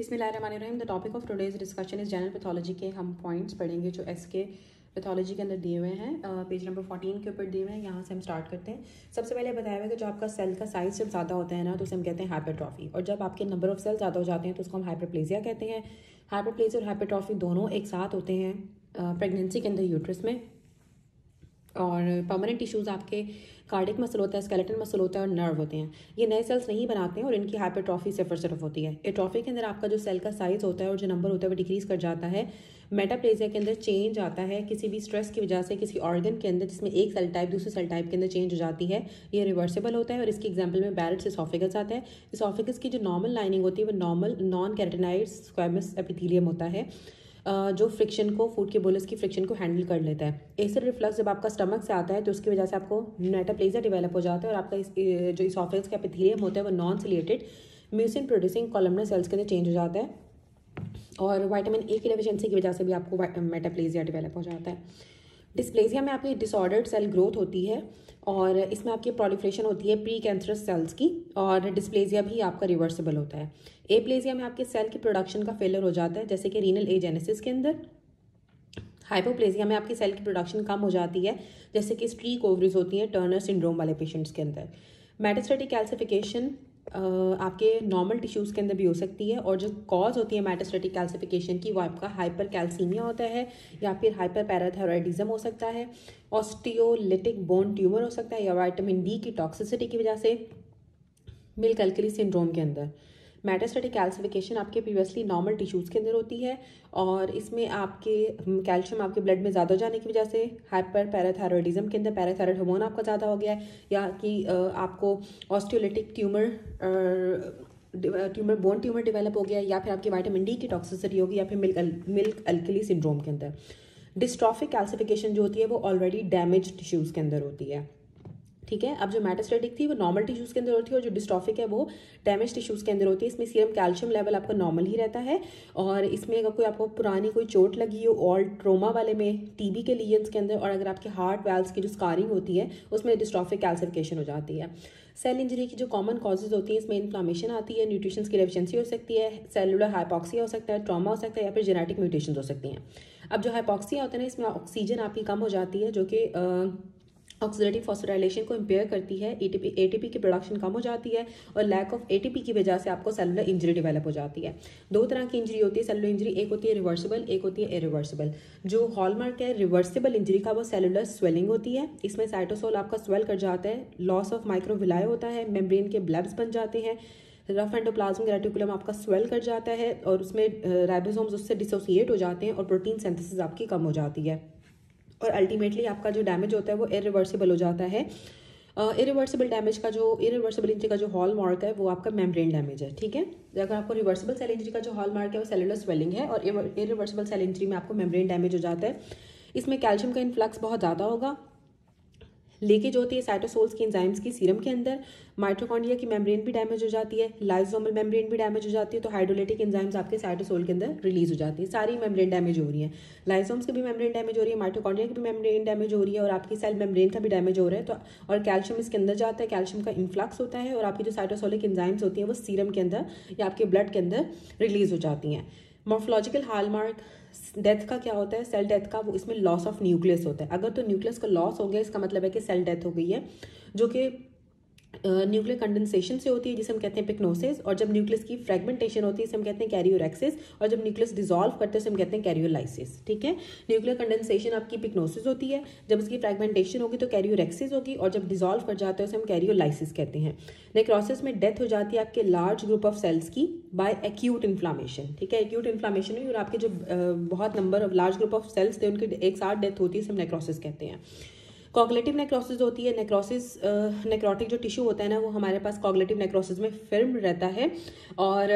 इसमें बिसमीम the topic of today's discussion इस जनरल पैथोलॉजी के हम पॉइंट्स पढ़ेंगे जो एस के पैथोलॉजी के अंदर दिए हुए हैं पेज नंबर फोर्टीन के ऊपर दिए हुए हैं यहाँ से हम स्टार्ट करते हैं सबसे पहले बताया हुआ है कि जो आपका सेल का साइज जब ज़्यादा होता है ना तो उसे हम कहते हैं हाइपरट्रॉफी और जब आपके नंबर ऑफ सेल ज़्यादा हो जाते हैं तो उसको हम हाइपरप्लेजिया कहते हैं हाइपरप्लेजिया और हाइपरट्रॉफी दोनों एक साथ होते हैं प्रेगनेंसी के अंदर यूट्रस में और परमानेंट टिश्यूज़ आपके कार्डिक मसल होता है स्केलेटन मसल होता है और नर्व होते हैं ये नए सेल्स नहीं बनाते हैं और इनकी हाइपरट्रॉफी सिर्फ और सिर्फ होती है एट्रॉफी के अंदर आपका जो सेल का साइज़ होता है और जो नंबर होता है वो डिक्रीज़ कर जाता है मेटाप्लेजिया के अंदर चेंज आता है किसी भी स्ट्रेस की वजह से किसी ऑर्गन के अंदर जिसमें एक सेल टाइप दूसरे सेल टाइप के अंदर चेंज हो जाती है ये रिवर्सिबल होता है और इसकी एग्जाम्पल में से सॉफिकस आता है इसोफिकस की जो नॉर्मल लाइनिंग होती है वो normal non keratinized squamous epithelium होता है जो फ्रिक्शन को फूड के बोलस की फ्रिक्शन को हैंडल कर लेता है एसिड रिफ्लक्स जब आपका स्टमक से आता है तो उसकी वजह से आपको नेटाप्लेजा डेवलप हो जाता है और आपका इस, जो इसोफेगस का एपिथीलियम होता है वो non ciliated mucin producing columnar cells के अंदर चेंज हो जाता है और वाइटामिन ए की डेफिशिएंसी की वजह से भी आपको मेटाप्लेजिया डिवेलप हो जाता है डिस्प्लेसिया में आपकी डिसऑर्डर्ड सेल ग्रोथ होती है और इसमें आपकी प्रोलिफ्रेशन होती है प्री कैंसरस सेल्स की और डिस्प्लेजिया भी आपका रिवर्सिबल होता है एप्लेजिया में आपके सेल की प्रोडक्शन का फेलर हो जाता है जैसे कि रीनल एजेनेसिस के अंदर हाइपोप्लेजिया में आपकी सेल की प्रोडक्शन कम हो जाती है जैसे कि स्ट्रीक ओवरीज होती हैं टर्नर सिंड्रोम वाले पेशेंट्स के अंदर मेटास्टेटिक कैल्सिफिकेशन आपके नॉर्मल टिश्यूज़ के अंदर भी हो सकती है और जो कॉज होती है मैटास्टेटिक कैल्सिफिकेशन की वो आपका हाइपर कैल्सीमिया होता है या फिर हाइपर पैराथायरॉयडिज्म हो सकता है ऑस्टियोलिटिक बोन ट्यूमर हो सकता है या वाइटामिन डी की टॉक्सिसिटी की वजह से मिल्क अल्कली सिंड्रोम के अंदर मेटास्टेटिक कैल्सिफिकेशन आपके प्रीवियसली नॉर्मल टिश्यूज़ के अंदर होती है और इसमें आपके हम्म, कैल्शियम आपके ब्लड में ज़्यादा जाने की वजह से हाइपर पैराथायरॉयडिज्म के अंदर पैराथायरॉयड हार्मोन आपका ज़्यादा हो गया है या कि आपको osteolytic tumour tumour bone tumour develop हो गया या फिर आपकी वाइटामिन डी की टॉक्सिसिटी होगी या फिर मिल्क मिल्क अल्कली सिंड्रोम के अंदर डिस्ट्रॉफिक कैल्सिफिकेशन जो होती है वो ऑलरेडी डैमेज टिश्यूज़ के अंदर होती है ठीक है अब जो मेटास्टेटिक थी वो नॉर्मल टिश्यूज़ के अंदर होती है और जो डिस्टॉफिक है वो डैमेज टिश्यूज़ के अंदर होती है इसमें सीरम कैल्शियम लेवल आपका नॉर्मल ही रहता है और इसमें अगर कोई आपको पुरानी कोई चोट लगी हो और ट्रोमा वाले में टीबी के लिए के अंदर और अगर आपके हार्ट वेल्स की जो स्कारिंग होती है उसमें डिस्ट्रॉफिक कैल्सिफिकेशन हो जाती है सेल इंजरी की जो कॉमन कॉजेज होती हैं इसमें इन्फ्लामेशन आती है न्यूट्रिशन की डेफिशेंसी हो सकती है सेलुलर हाइपॉक्सिया हो सकता है ट्रामा हो सकता है या फिर जेनेटिक म्यूटेशन हो सकती हैं अब जो हाइपॉक्सिया होता है ना इसमें ऑक्सीजन आपकी कम हो जाती है जो कि ऑक्सीडेटिव फॉस्फोराइलेशन को इम्पेयर करती है एटीपी एटीपी की प्रोडक्शन कम हो जाती है और लैक ऑफ एटीपी की वजह से आपको सेलुलर इंजरी डेवलप हो जाती है दो तरह की इंजरी होती है सेलुलर इंजरी एक होती है रिवर्सिबल एक होती है इरिवर्सिबल जो हॉलमार्क है रिवर्सिबल इंजरी का वो सेलुलर स्वेलिंग होती है इसमें साइटोसोल आपका स्वेल कर जाता है लॉस ऑफ माइक्रोविलाय होता है मेम्ब्रेन के ब्लब्स बन जाते हैं रफ एंडोप्लाज्मिक रेटिकुलम आपका स्वेल कर जाता है और उसमें राइबोसोम्स उससे डिसोसिएट हो जाते हैं और प्रोटीन सेंथिस आपकी कम हो जाती है और अल्टीमेटली आपका जो डैमेज होता है वो इरिवर्सिबल हो जाता है इरिवर्सिबल डैमेज का जो इरिवर्सिबल इंजरी का जो हॉल मार्क है वो आपका मेम्ब्रेन डैमेज है ठीक है तो अगर आपको रिवर्सिबल सेल इंजरी का जो हॉल मार्क है वो सेलुलर स्वेलिंग है और इरिवर्सिबल सेल इंजरी में आपको मेम्ब्रेन डैमेज हो जाता है इसमें कैल्शियम का इन्फ्लक्स बहुत ज़्यादा होगा लीकेज होती है साइटोसोल्स की एंजाइम्स की सीरम के अंदर माइट्रोकॉन्डिया की मेम्ब्रेन भी डैमेज हो जाती है लाइजोमल मेम्ब्रेन भी डैमेज हो जाती है तो हाइड्रोलेटिक एंजाइम्स आपके साइटोसोल के अंदर रिलीज हो जाती है सारी मेम्ब्रेन डैमेज हो रही है लाइजोम्स की भी मेम्ब्रेन डैमेज हो रही है माइट्रोकॉन्डिया की भी मेम्ब्रेन डैमेज हो रही है और आपकी सेल मेम्ब्रेन का भी डैमेज हो रहा है तो और कैल्शियम इसके अंदर जाता है कैल्शियम का इन्फ्लक्स होता है और आपकी जो साइटोसोलिक एंजाइम्स होती हैं वो सीरम के अंदर या आपके ब्लड के अंदर रिलीज हो जाती हैं मॉर्फोलॉजिकल हॉलमार्क डेथ का क्या होता है सेल डेथ का वो इसमें लॉस ऑफ न्यूक्लियस होता है अगर तो न्यूक्लियस का लॉस हो गया इसका मतलब है कि सेल डेथ हो गई है जो कि न्यूक्लियर कंडेंसेशन से होती है जिसे हम कहते हैं पिकनोसिस और जब न्यूक्लियस की फ्रेगमेंटेशन होती है इसे हम कहते हैं कैरियोरेक्सिस और जब न्यूक्लियस डिजोल्व करते हैं उसे हम कहते हैं कैरियोलाइसिस ठीक है न्यूक्लियर कंडेंसेशन आपकी पिकनोसिस होती है जब इसकी फ्रेगमेंटेशन होगी तो कैरियोरेक्सिस होगी और जब डिजोल्व कर जाते हैं उसे हम कैरियोलाइसिस कहते हैं नेक्रोसिस में डेथ हो जाती है आपके लार्ज ग्रुप ऑफ सेल्स की बाय एक्यूट इन्फ्लामेशन ठीक है एक्यूट इन्फ्लामेशन हुई और आपके जो बहुत number of large group of cells थे उनकी एक साथ डेथ होती है इसे हम नेक्रोसिस कहते हैं कॉगलेटिव नेक्रोसिस होती है नेक्रोसिस नेक्रोटिक जो टिश्यू होता है ना वो हमारे पास कॉगलेटिव नेक्रोसिस में फिल्म रहता है और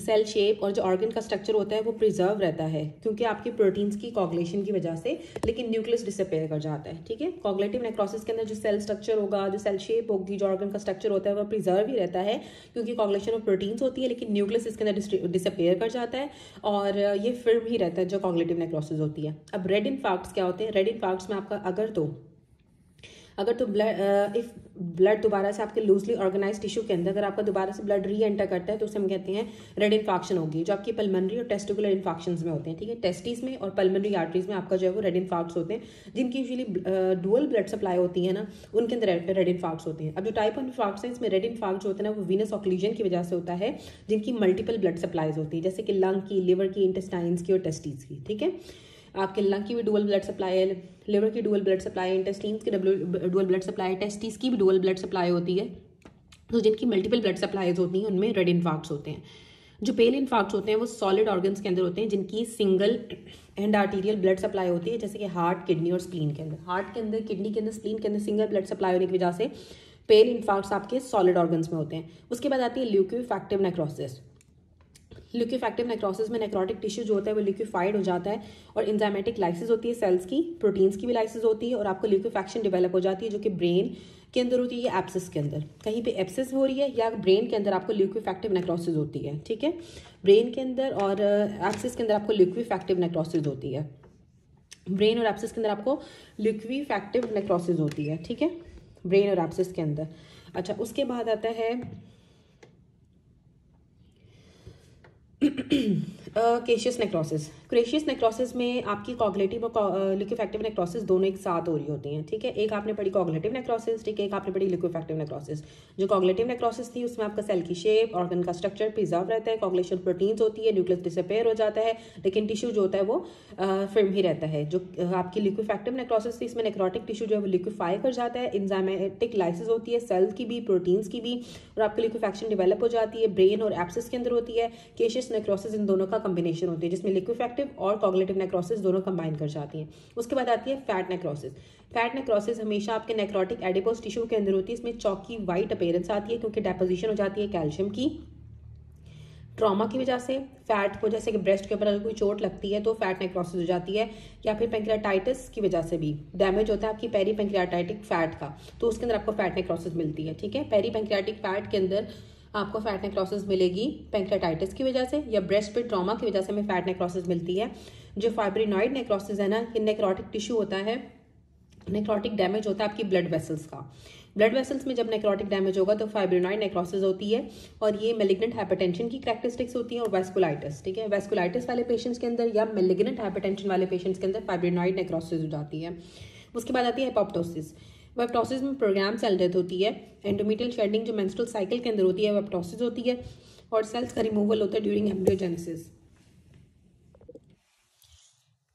सेल शेप और जो ऑर्गन का स्ट्रक्चर होता है वो प्रिजर्व रहता है क्योंकि आपकी प्रोटीन्स की कॉगलेशन की वजह से लेकिन न्यूक्लियस डिसअपेयर कर जाता है ठीक है कॉगलेटिव नेक्रोसिस के अंदर जो सेल स्ट्रक्चर होगा जो सेल शेप होगी जो ऑर्गन का स्ट्रक्चर होता है वो प्रिजर्व ही रहता है क्योंकि कॉगलेशन ऑफ प्रोटीन्स होती है लेकिन न्यूक्लियस इसके अंदर डिसअपेयर कर जाता है और ये फिर भी रहता है जो कॉगलेटिव नेक्रोसिस होती है अब रेड इन क्या होते हैं रेड इन में आपका अगर तो अगर तो ब्लड इफ़ ब्लड दोबारा से आपके लूजली ऑर्गेनाइज टिश्यू के अंदर अगर आपका दोबारा से ब्लड री एंटर करता है तो उसे हम कहते हैं रेड इन्फॉक्शन होगी जो आपकी पलमनरी और टेस्टिकुलर इन्फॉक्शन में होते हैं ठीक है टेस्टिस में और पलमनरी आर्टरीज में आपका जो है वो रेड इन्फॉक्ट्स होते हैं जिनकी यूजली डुअल ब्लड सप्लाई होती है ना उनके अंदर रेड इन्फॉक्ट्स होते हैं अब जो टाइप ऑफ इन्फॉक्ट्स हैं इसमें रेड इन्फॉक्ट जो होते हैं ना वो वीनस ऑक्लीजन की वजह से होता है जिनकी मल्टीपल ब्लड सप्लाईज होती है जैसे कि लंग की लिवर की इंटेस्टाइन्स की और टेस्टीज की ठीक है आपके लंग की भी डुअल ब्लड सप्लाई है लिवर की डुअल ब्लड सप्लाई इंटेस्टीन की डुअल ब्लड सप्लाई टेस्टिस की भी डुअल ब्लड सप्लाई होती है तो जिनकी मल्टीपल ब्लड सप्लाईज होती हैं उनमें रेड इन्फाक्ट होते हैं जो पेल इन्फाक्ट होते हैं वो सॉलिड ऑर्गन्स के अंदर होते हैं जिनकी single end arterial blood supply होती है जैसे कि हार्ट किडनी और स्प्लीन के अंदर हार्ट के अंदर किडनी के अंदर स्प्लीन के अंदर सिंगल ब्लड सप्लाई होने की वजह से पेल इन्फाक्ट्स आपके सॉलिड ऑर्गन्स में होते हैं उसके बाद आती है फैक्टिव नेक्रोसिस लिक्विफेक्टिव नेक्रोसिस में नेक्रोटिक टिश्यू जो होता है वो लिक्विफाइड हो जाता है और इंजामेटिक लाइसिस होती है सेल्स की प्रोटीन्स की भी लाइसिस होती है और आपको लिक्विफेक्शन डेवलप हो जाती है जो कि ब्रेन के अंदर होती है एप्सिस के अंदर कहीं पे एप्सिस हो रही है या ब्रेन के अंदर आपको लिक्विफेक्टिव नेक्रोसिस होती है ठीक है ब्रेन के अंदर और एप्सिस uh, के अंदर आपको लिक्विफेक्टिव नेक्रोसिस होती है ब्रेन और एप्सिस के अंदर आपको लिक्विफेक्टिव नेक्रोसिस होती है ठीक है ब्रेन और एप्सिस के अंदर अच्छा उसके बाद आता है uh, caseous necrosis caseous necrosis में आपकी कॉगलेटिव और लिक्विफेक्टिव नेक्रोसिस दोनों एक साथ हो रही होती हैं ठीक है एक आपने पढ़ी कॉगलेटिव नेक्रोसिस ठीक है एक आपने पढ़ी लिक्विफेक्टिव नेक्रोसिस जो कॉगलेटिव नेक्रोसिस थी उसमें आपका सेल की शेप ऑर्गन का स्ट्रक्चर प्रिजर्व रहता है कॉगलेशन प्रोटीन्स होती है न्यूक्लियस डिसअपेयर हो जाता है लेकिन टिश्यू जो होता है वो फिल्म ही रहता है जो आपकी लिक्विफेक्टिव नेक्रोसिस थी इसमें नेक्रोटिक टिश्यू जो है वो लिक्विफाई कर जाता है इंजामेटिक लाइसिस होती है सेल की भी प्रोटीन्स की भी और आपकी लिक्विफेक्शन डिवेलप हो जाती है ब्रेन और एप्सिस के अंदर होती है केशियस नेक्रोसिस इन दोनों का कॉम्बिनेशन होती है जिसमें लिक्विफेक्टिव एडप्टिव और कॉग्नेटिव नेक्रोसिस दोनों कंबाइन कर जाती है उसके बाद आती है फैट नेक्रोसिस फैट नेक्रोसिस हमेशा आपके नेक्रोटिक एडिपोस टिश्यू के अंदर होती है इसमें चौकी वाइट अपेयरेंस आती है क्योंकि डेपोजिशन हो जाती है कैल्शियम की ट्रॉमा की वजह से फैट को जैसे कि ब्रेस्ट के ऊपर अगर कोई चोट लगती है तो फैट नेक्रोसिस हो जाती है या फिर पेंक्रियाटाइटिस की वजह से भी डैमेज होता है आपकी पेरी पेंक्रियाटाइटिक फैट का तो उसके अंदर आपको फैट नेक्रोसिस मिलती है ठीक है पेरी पेंक्रियाटिक फैट के अंदर आपको फैट नेक्रोसिस मिलेगी पेंक्रेटाइटिस की वजह से या ब्रेस्ट पे ट्रॉमा की वजह से हमें फैट नेक्रोसिस मिलती है जो फाइब्रीनॉइड नेक्रोसिस है ना ये नेक्रोटिक टिश्यू होता है नेक्रोटिक डैमेज होता है आपकी ब्लड वेसल्स का ब्लड वेसल्स में जब नेक्रोटिक डैमेज होगा तो फाइब्रीनॉइड नेक्रोसिस होती है और ये मेलिग्नेंट हाइपरटेंशन की करेक्टरिस्टिक्स होती है और वेस्कुलाइटिस ठीक है वेस्कुलाइटिस वाले पेशेंट्स के अंदर या मेलिग्नेंट हाइपरटेंशन वाले पेशेंट्स के अंदर फाइब्रीनॉइड नेक्रोसिस हो जाती है उसके बाद आती है हिपोप्टोसिस वेप्टोसिस में प्रोग्राम सेल डेथ होती है एंडोमीटियल शेडिंग जो मेंस्ट्रुअल साइकिल के अंदर होती है वेप्टोसिस होती है और सेल्स का रिमूवल होता है during embryogenesis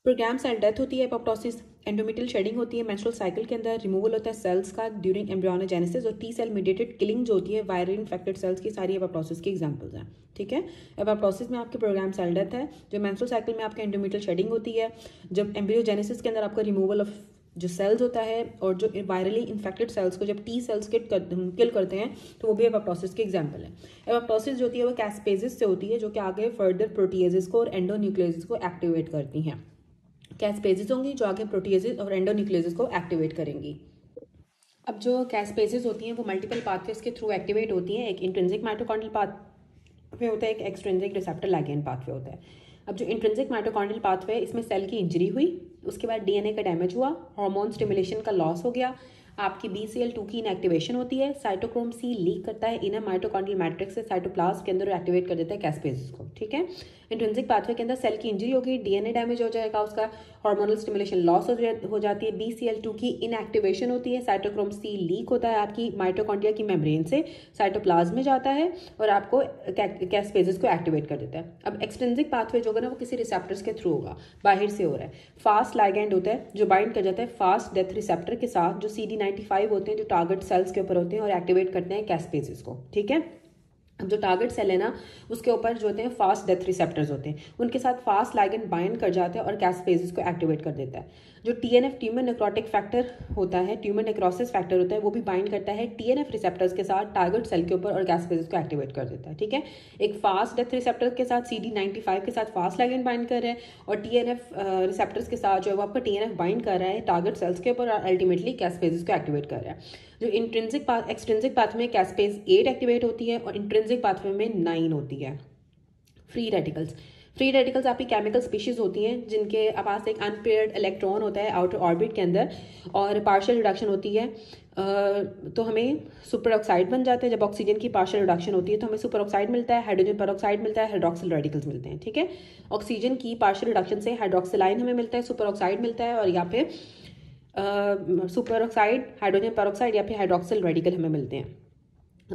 programme cell death होती है एपोप्टोसिस एंडोमीटल शेडिंग होती है मेंस्ट्रुअल साइकिल के अंदर रिमूवल होता है सेल्स का ड्यूरिंग एम्ब्रियोनोजेनेसिस और टी सेल मीडिएटेड किलिंग जो होती है वायरल इन्फेक्टेड सेल्स की सारी एपोप्टोसिस की एग्जांपल्स हैं ठीक है एपोप्टोसिस में आपके प्रोग्राम सेल डेथ है जो मेंस्ट्रुअल साइकिल में आपके एंडोमेटियल शेडिंग होती है जब एम्ब्रियोजेनेसिस के अंदर आपका रिमूवल ऑफ जो सेल्स होता है और जो वायरली इन्फेक्टेड सेल्स को जब टी सेल्स के किल करते हैं तो वो भी एवाप्टोसिस की एग्जाम्पल है एवाप्टोसिस जो होती है वो कैसपेजिस से होती है जो कि आगे फर्दर प्रोटीजिस को और एंडोन्यूक्लियस को एक्टिवेट करती हैं कैसपेजिस होंगी जो आगे प्रोटीजेस और एंडोन्यूक्लियस को एक्टिवेट करेंगी अब जो कैसपेजिस होती हैं वो मल्टीपल पाथवेज के थ्रू एक्टिवेट होती हैं एक इंट्रेंसिक माइटोकॉन्डल पाथवे होता है एक एक्सट्रेंसिक रिसेप्टर लैगेन पाथवे होता है अब जो इंट्रेंसिक माइटोकॉन्डल पाथवे इसमें सेल की इंजरी हुई उसके बाद डीएनए का डैमेज हुआ हार्मोन स्टिमुलेशन का लॉस हो गया आपकी बी सी एल टू की इनएक्टिवेशन होती है साइटोक्रोम सी लीक करता है इनर माइटोकॉन्ड्रियल मैट्रिक्स से साइटोप्लाज्म के अंदर एक्टिवेट कर देता है कैस्पेज को ठीक है इंट्रेंसिक पाथवे के अंदर सेल की इंजरी होगी डीएनए डैमेज हो जाएगा उसका हार्मोनल स्टिमुलेशन लॉस हो जाती है बीसीएल की इनएक्टिवेशन होती है साइटोक्रोम सी लीक होता है आपकी माइट्रोकॉन्डिया की मेम्ब्रेन से साइटोप्लाज में जाता है और आपको कैस्पेजेस को एक्टिवेट कर देता है अब एक्सट्रेंसिक पाथवे जो होगा ना वो किसी रिसेप्टर्स के थ्रू होगा बाहर से हो रहा है फास्ट लाइगेंड होता है जो बाइंड कर जाता है फास्ट डेथ रिसेप्टर के साथ जो सी डी नाइनटी फाइव होते हैं जो टारगेट सेल्स के ऊपर होते हैं और एक्टिवेट करते हैं कैस्पेजेस को ठीक है जो टारगेट सेल है ना उसके ऊपर जो होते हैं फास्ट डेथ रिसेप्टर्स होते हैं उनके साथ फास्ट लाइगन बाइंड कर जाते हैं और कैसपेजेस को एक्टिवेट कर देता है जो T N F tumour necrotic factor होता है ट्यूमर नेक्रोसिस फैक्टर होता है वो भी बाइंड करता है टी एन एफ रिसेप्टर्स के साथ टारगेट सेल के ऊपर और कैसपेजेस को एक्टिवेट कर देता है ठीक है एक फास्ट डेथ रिसेप्टर के साथ सी डी नाइनटी फाइव के साथ फास्ट लाइगन बाइंड कर रहे हैं और टी एन एफ रिसेप्टर्स के साथ जो है वो आपका टी एन एफ बाइंड कर रहा है टारगेट सेल्स के ऊपर और अल्टीमेटली कैसपेजेस को एक्टिवेट कर रहा है जो इंट्रेंसिक एक्सट्रेंसिक पाथ में कैसपेज एट एक्टिवेट होती है और इंट्रेंसिक पाथवे में नाइन होती है फ्री रेडिकल्स फ्री रेडिकल्स आपकी केमिकल स्पीशीज होती हैं जिनके पास एक अनपेयर्ड इलेक्ट्रॉन होता है आउटर ऑर्बिट के अंदर और पार्शियल रिडक्शन तो होती है तो हमें सुपर ऑक्साइड बन जाते हैं जब ऑक्सीजन की पार्शियल रिडक्शन होती है तो हमें सुपर ऑक्साइड मिलता है हाइड्रोजन पर ऑक्साइड मिलता है हाइड्रोक्सिल रेडिकल्स मिलते हैं ठीक है ऑक्सीजन की पार्शियल रिडक्शन से हाइड्रोक्सिलाइन हमें मिलता है सुपर ऑक्साइड मिलता है और या फिर सुपर ऑक्साइड हाइड्रोजन परोक्साइड या फिर हाइड्रोक्सिल रेडिकल हमें मिलते हैं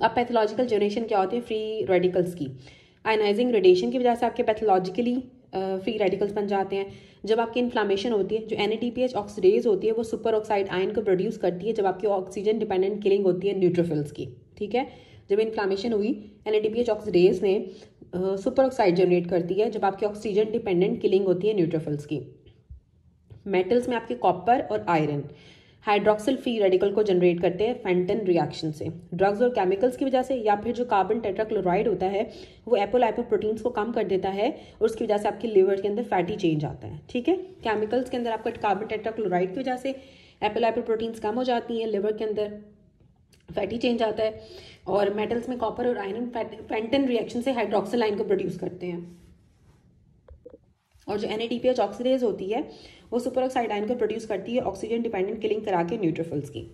अब पैथोलॉजिकल जनरेशन क्या होती है फ्री रेडिकल्स की आयनाइजिंग रेडिएशन की वजह से आपके पैथोलॉजिकली फ्री रेडिकल्स बन जाते हैं जब आपकी इन्फ्लामेशन होती है जो एन ऑक्सीडेज होती है वो सुपर ऑक्साइड आयन को प्रोड्यूस करती है जब आपकी ऑक्सीजन डिपेंडेंट किलिंग होती है न्यूट्रोफिल्स की ठीक है जब इन्फ्लामेशन हुई एन ऑक्सीडेज ने सुपर ऑक्साइड जनरेट करती है जब आपकी ऑक्सीजन डिपेंडेंट किलिंग होती है न्यूट्रोफिल्स की मेटल्स में आपके कॉपर और आयरन हाइड्रोक्सिल फ्री रेडिकल को जनरेट करते हैं फेंटन रिएक्शन से ड्रग्स और केमिकल्स की वजह से या फिर जो कार्बन टेट्राक्लोराइड होता है वो एपोल एपो प्रोटीन्स को कम कर देता है और उसकी वजह से आपके लिवर के अंदर फैटी चेंज आता है ठीक है केमिकल्स के अंदर आपका कार्बन टेट्राक्लोराइड की वजह से एपोल एपो प्रोटीन्स कम हो जाती हैं लिवर के अंदर फैटी चेंज आता है और मेटल्स में कॉपर और आयरन फेंटन रिएक्शन से हाइड्रोक्सिल आइन को प्रोड्यूस करते हैं और जो एन ऑक्सीडेज होती है वो सुपर ऑक्साइड आयन को प्रोड्यूस करती है ऑक्सीजन डिपेंडेंट किलिंग करा के न्यूट्रोफिल्स की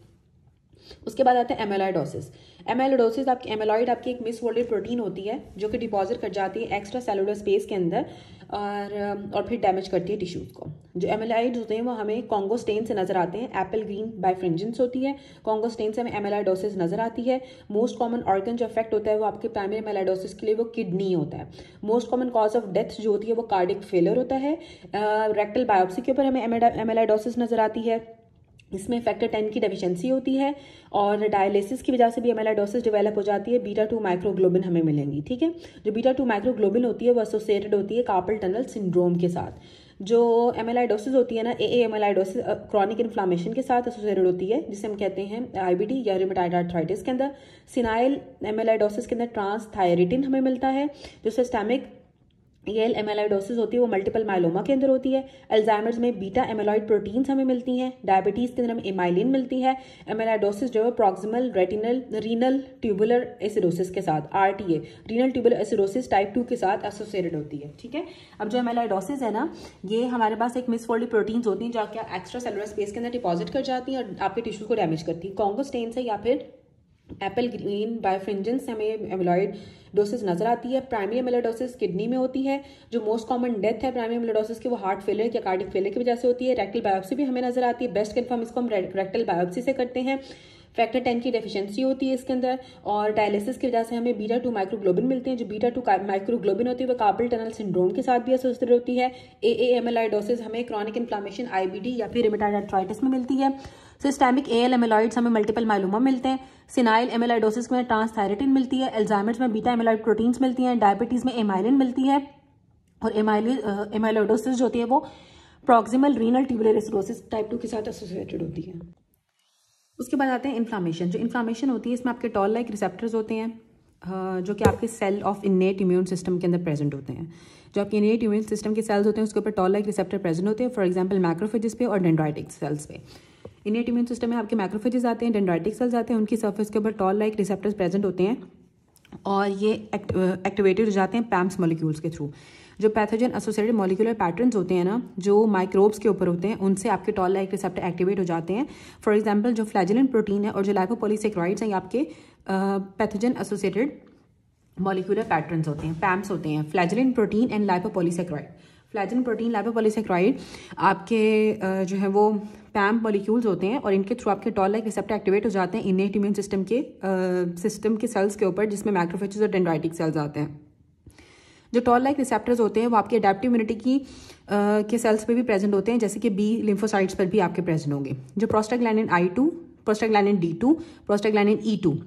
उसके बाद आता है एमेलाइडोसिस एमेलाइडोसिस आपकी एमेलॉइड आपकी एक मिसफोल्डेड प्रोटीन होती है जो कि डिपॉजिट कर जाती है एक्स्ट्रा सेलुलर स्पेस के अंदर और और फिर डैमेज करती है टिश्यूज़ को जो एमेलाइड होते हैं वो हमें कॉन्गो स्टेन से नज़र आते हैं एप्पल ग्रीन बाइफ्रेंजेंस होती है कॉन्गो स्टेन से हमें एमेलाइडोसिस नज़र आती है मोस्ट कॉमन ऑर्गन जो अफेक्ट होता है वो आपके प्राइमरी एमेलाइडोसिस के लिए वो किडनी होता है most common cause of death जो होती है वो कार्डिक फेलर होता है रेक्टल बायोप्सी के ऊपर हमें एमेलाइडोसिस नज़र आती है इसमें फैक्टर टेन की डेफिशिएंसी होती है और डायलिसिस की वजह से भी एमेलाडोसिस डेवलप हो जाती है बीटा टू माइक्रोग्लोबिन हमें मिलेंगी ठीक है जो बीटा टू माइक्रोग्लोबिन होती है वो एसोसिएटेड होती है कार्पल टनल सिंड्रोम के साथ जो एमेलाइडोसिस होती है ना ए ए एमेलाइडोसिस क्रॉनिक इन्फ्लामेशन के साथ एसोसिएटेड होती है जिसे हम कहते हैं आईबीडी या रिमेटाइड आर्थराइटिस के अंदर सिनाइल एमेलाइडोसिस के अंदर ट्रांस हमें मिलता है जो सिस्टेमिक एल एमेलाइडोसिस होती है वो मल्टीपल माइलोमा के अंदर होती है अल्जाइमर्स में बीटा एमेलॉइड प्रोटीन्स हमें मिलती हैं डायबिटीज़ के अंदर हमें एमाइलिन मिलती है एमेलाइडोसिस जो है proximal retinal renal tubular acidosis के साथ or renal tubular acidosis type two के साथ एसोसिएटेड होती है ठीक है अब जो एमेलाइडोसिस है ना ये हमारे पास एक मिसफोल्डी प्रोटीन्स होती हैं जो आपके एक्स्ट्रा सेलुलर स्पेस के अंदर डिपॉजिट कर जाती हैं और आपके टिश्यू को डैमेज करती हैं कॉन्गोस्टेन्स है या फिर एप्पल ग्रीन बायोफ्रिंजेंस हमें एमलॉयड डोसेज नजर आती है प्राइमरी एमेलोडोसिस किडनी में होती है जो मोस्ट कॉमन डेथ है प्राइमरी एमेलोडोसिस की वो हार्ट फेलियर या कार्डिक फेलियर की वजह से होती है रेक्टल बायोप्सी भी हमें नजर आती है बेस्ट कन्फर्म इसको हम रेक्टल बायोप्सी से करते हैं फैक्टर टेन की डेफिशिएंसी होती है इसके अंदर और डायलिसिस की वजह से हमें बीटा टू माइक्रोग्लोबिन मिलते हैं जो बीटा टू माइक्रोग्लोबिन होती है वो काबिल टनल सिंड्रोम के साथ भी एसोसिएटेड होती है ए ए एमेलाइडोसिस हमें क्रॉनिक इन्फ्लामेशन आईबीडी या फिर रिमेटाइडाइट्राइटिस में मिलती है सिस्टेमिक ए एल एमेलॉइड्स हमें मल्टीपल माइलोमा मिलते हैं सिनाइल एमेलाइडोसिस में ट्रांसथायरेटिन मिलती है एल्जाइमर्स में बीटा एमेलॉइड प्रोटीन्स मिलती हैं डायबिटीज़ में एमाइलिन मिलती है और एमाइलोडोसिस जो होती है वो proximal renal tubular acidosis type two के साथ एसोसिएटेड होती है उसके बाद आते हैं इन्फ्लामेशन जो इन्फ्लामेशन होती है इसमें आपके टॉल लाइक रिसेप्टर्स होते हैं जो कि आपके cell of innate immune system के अंदर प्रेजेंट होते हैं जो आपके इनेट इम्यून सिस्टम के सेल्स होते हैं उसके ऊपर टॉल लाइक रिसेप्टर प्रेजेंट होते हैं फॉर एग्जाम्पल माइक्रोफेजिस पे और डेंड्राइटिक सेल्स पे इनेट इम्यून सिस्टम में आपके माइक्रोफेजेस आते हैं डेंड्राइटिक सेल्स आते हैं उनकी सर्फेस के ऊपर टॉल लाइक रिसेप्टर्स प्रेजेंट होते हैं और ये एक्टिवेटेड हो जाते हैं पैम्स मोलिक्यूल्स के थ्रू जो पैथोजन एसोसिएटेड मॉलिकुलर पैटर्न्स होते हैं ना जो माइक्रोब्स के ऊपर होते हैं उनसे आपके टॉल लाइक रिसेप्टर एक्टिवेट हो जाते हैं फॉर एग्जाम्पल जो फ्लैजिलिन प्रोटीन है और जो लाइकोपोलीसेक्राइड्स हैं आपके पैथोजन एसोसिएटेड मॉलिकुलर पैटर्न होते हैं पैम्स होते हैं flagellin protein and lipopolysaccharide flagellin protein lipopolysaccharide आपके जो है वो पैम मॉलिक्यूल्स होते हैं और इनके थ्रू आपके टॉल लाइक रिसेप्टर एक्टिवेट हो जाते हैं इनेट इम्यून सिस्टम के सिस्टम के सेल्स के ऊपर जिसमें मैक्रोफेचिस और डेंड्राइटिक सेल्स आते हैं जो टॉल लाइक रिसेप्टर्स होते हैं वो आपके अडेप्टिव इम्यूनिटी की के सेल्स पर भी प्रेजेंट होते हैं जैसे कि बी लिम्फोसाइट्स पर भी आपके प्रेजेंट होंगे जो prostaglandin I two prostaglandin D two prostaglandin E two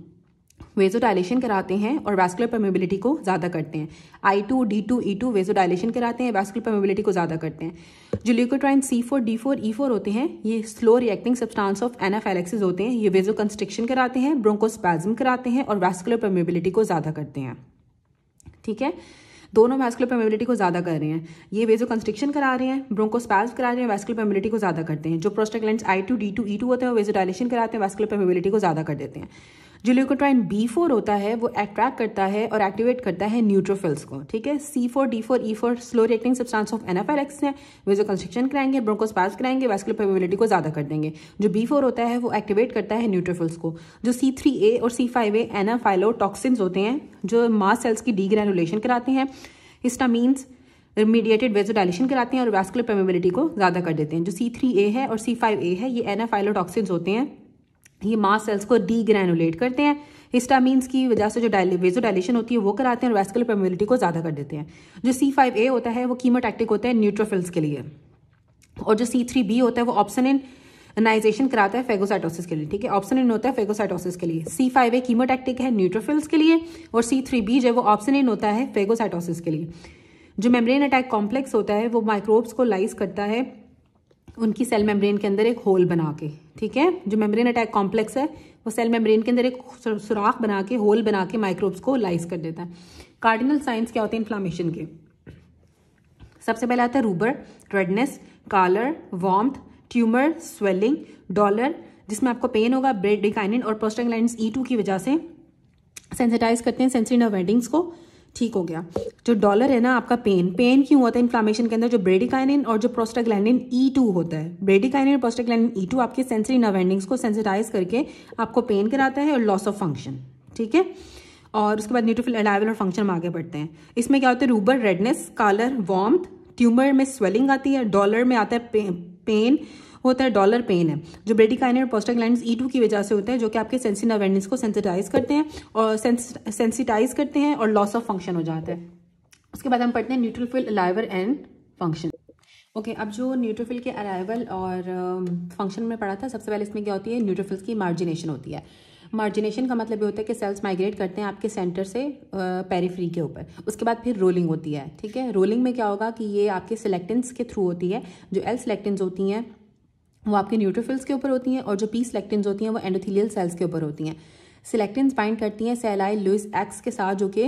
vasodilation कराते हैं और वैस्कुलर परमेबिलिटी को ज़्यादा करते हैं I two D two E two vasodilation कराते हैं वैस्कुलर परमेबिलिटी को ज़्यादा करते हैं जो leukotriene C four D four E four होते हैं ये slow reacting substance of anaphylaxis होते हैं ये वेजो कंस्ट्रिक्शन कराते हैं ब्रोंकोस्पैज्म कराते हैं और वैस्कुलर परमेबिलिटी को ज़्यादा करते हैं ठीक है दोनों वैस्कुलर पेमिलिटी को ज़्यादा कर रहे हैं ये वेजो कंस्ट्रिक्शन करा रहे हैं ब्रोंकोस्पैल्स करा रहे हैं वैस्कुलर पेमिलिटी को ज़्यादा करते हैं जो prostaglandins I two D two E two होते हैं वेजो डायलेशन कराते हैं वैस्कुलर पेमिलिटी को ज़्यादा कर देते हैं जो ल्यूकोट्राइन बी फोर होता है वो अट्रैक्ट करता है और एक्टिवेट करता है न्यूट्रोफिल्स को ठीक है C four D four E four slow reacting substance of anaphylaxis है वे जो कंस्ट्रक्शन कराएंगे ब्रोकोस पास कराएंगे वैस्कुलर पेबिलिटी को ज़्यादा कर देंगे जो बी फोर होता है वो एक्टिवेट करता है न्यूट्रोफिल्स को जो सी थ्री ए और सी फाइव ए एनाफाइलोटॉक्सिन्स होते हैं जो मास सेल्स की डीग्रेनुलेशन कराते हैं हिस्टामीन्स रिमीडिएटेड वेजोडाइलेशन कराते हैं और वैस्कुलर पेमेबिलिटी को ज़्यादा कर देते हैं जो सी थ्री ए है और सी फाइव ए है ये एनाफाइलोटॉक्सिन्स होते हैं ये मास सेल्स को डीग्रेनुलेट करते हैं हिस्टामीन्स की वजह से जो वेजो डायलेशन होती है वो कराते हैं और वेस्कुलर पेमिलिटी को ज़्यादा कर देते हैं जो सी फाइव ए होता है वो कीमोटैक्टिक होता है न्यूट्रोफिल्स के लिए और जो सी थ्री बी होता है वो ऑप्शन नाइजेशन कराता है फेगोसाइटोसिस के लिए ठीक है ऑप्शन होता है फेगोसाइटोसिस के लिए सी फाइव ए कीमोटैक्टिक है न्यूट्रोफिल्स के लिए और सी थ्री बी जो वो ऑप्शन होता है फेगोसाइटोसिस के लिए जो मेम्ब्रेन अटैक कॉम्प्लेक्स होता है वो माइक्रोब्स को लाइज करता है उनकी सेल मेम्ब्रेन के अंदर एक होल बना के ठीक है जो मेम्ब्रेन अटैक कॉम्प्लेक्स है वो सेल मेम्ब्रेन के अंदर एक सुराख बना के होल बना के माइक्रोब्स को लाइज कर देता है कार्डिनल साइंस क्या होते हैं इन्फ्लामेशन के सबसे पहले आता है rubor redness calor warmth tumour swelling dolor जिसमें आपको पेन होगा ब्रेड डिकाइनिन और लाइन ई टू की वजह से सेंसिटाइज करते हैं सेंसरी नर्व एंडिंग्स को ठीक हो गया जो डॉलर है ना आपका पेन पेन क्यों होता है इन्फ्लामेशन के अंदर जो ब्रेडिकाइनिन और जो प्रोस्टाग्लैंडिन ई टू होता है ब्रेडिकाइनिन और प्रोस्टाग्लैंडिन ई टू आपके सेंसरी नर्व एंडिंग्स को सेंसिटाइज करके आपको पेन कराता है और लॉस ऑफ फंक्शन ठीक है और उसके बाद न्यूट्रोफिल अलाइवल और फंक्शन में आगे बढ़ते हैं इसमें क्या होता है rubor redness calor warmth tumour में स्वेलिंग आती है डॉलर में आता है पेन होता है डॉलर पेन है जो ब्रेडिकाइन और ग्लैंड ई की वजह से होते हैं जो कि आपके सेंसिन अवेयरनेस को सेंसिटाइज करते हैं और सेंसिटाइज करते हैं और लॉस ऑफ फंक्शन हो जाता है उसके बाद हम पढ़ते हैं न्यूट्रोफिल अलाइवर एंड फंक्शन ओके okay, अब जो न्यूट्रोफिल के अराइवल और फंक्शन um, में पढ़ा था सबसे पहले इसमें क्या होती है न्यूट्रोफिल्स की मार्जिनेशन होती है मार्जिनेशन का मतलब ये होता है कि सेल्स माइग्रेट करते हैं आपके सेंटर से पेरीफ्री uh, के ऊपर उसके बाद फिर रोलिंग होती है ठीक है रोलिंग में क्या होगा कि ये आपके सेलेक्टेंस के थ्रू होती है जो एल सेलेक्टेंस होती हैं वो आपके न्यूट्रोफिल्स के ऊपर होती हैं और जो पी सेलेक्टिन होती हैं वो एंडोथीलियल सेल्स के ऊपर होती हैं सिलेक्टिन्स बाइंड करती हैं सेलाई लुइस एक्स के साथ जो कि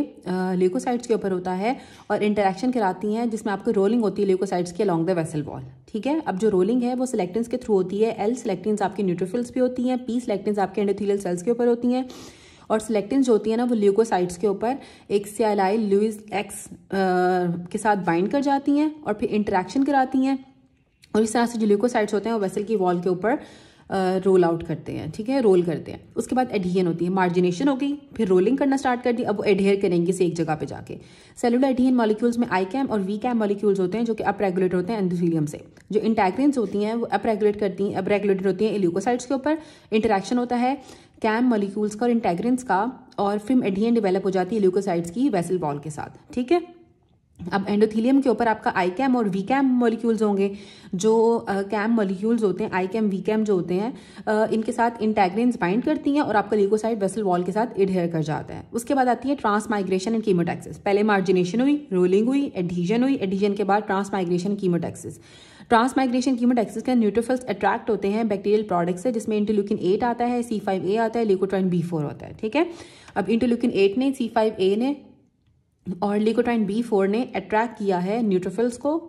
लेकोसाइड्स के ऊपर होता है और इंटरेक्शन कराती हैं जिसमें आपको रोलिंग होती है लेकोसाइड्स के अलॉन्ग द वेसल वॉल ठीक है अब जो रोलिंग है वो सिलेक्टिन्स के थ्रू होती है एल सिलेक्टिन्स आपके न्यूट्रोफिल्स भी होती हैं पी सिलेक्टिन्स आपके एंडोथीलियल सेल्स के ऊपर होती हैं और सिलेक्टिन्स जो होती है ना वो ल्यूकोसाइड्स के ऊपर एक सियालाई लुइस एक्स के साथ बाइंड कर जाती हैं और फिर इंटरेक्शन कराती हैं और इस तरह से जो ल्यूकोसाइट्स होते हैं वो वेसल की वॉल के ऊपर रोल आउट करते हैं ठीक है रोल करते हैं उसके बाद एडियन होती है मार्जिनेशन हो गई फिर रोलिंग करना स्टार्ट कर दी अब वो एडहेयर करेंगे इसे एक जगह पे जाके सेलुलर एडियन मॉलिक्यूल्स में आई कैम और वी कैम मॉलिक्यूल्स होते हैं जो कि अपरेगुलेटर होते हैं एंथोथीलियम से जो इंटैग्रेंस होती हैं वो अपरेगुलेट करती हैं अपरेगुलेटर होती हैं एल्यूकोसाइड्स के ऊपर इंटरेक्शन होता है कैम मॉलिक्यूल्स का और इंटैग्रेंस का और फिर एडियन डिवेलप हो जाती है एल्यूकोसाइड्स की वेसल बॉल के साथ ठीक है अब एंडोथीलियम के ऊपर आपका आई कैम और वी कैम मॉलिक्यूल्स होंगे जो कैम uh, मॉलिक्यूल्स होते हैं आई कैम वी कैम जो होते हैं uh, इनके साथ इंटेग्रेंस बाइंड करती हैं और आपका लीगोसाइड वेसल वॉल के साथ एडहेयर कर जाता है उसके बाद आती है ट्रांस माइग्रेशन एंड कीमोटैक्सिस पहले मार्जिनेशन हुई रोलिंग हुई एडिजन हुई एडिजन के बाद transmigration chemotaxis transmigration chemotaxis के न्यूट्रोफल्स अट्रैक्ट होते हैं बैक्टीरियल प्रोडक्ट्स से जिसमें इंटरल्यूकिन एट आता है सी फाइव ए आता है लिकोट्राइन बी फोर होता है ठीक है अब इंटरल्यूकिन एट ने सी फाइव ए ने और लिकोटाइन बी फोर ने अट्रैक्ट किया है न्यूट्रोफिल्स को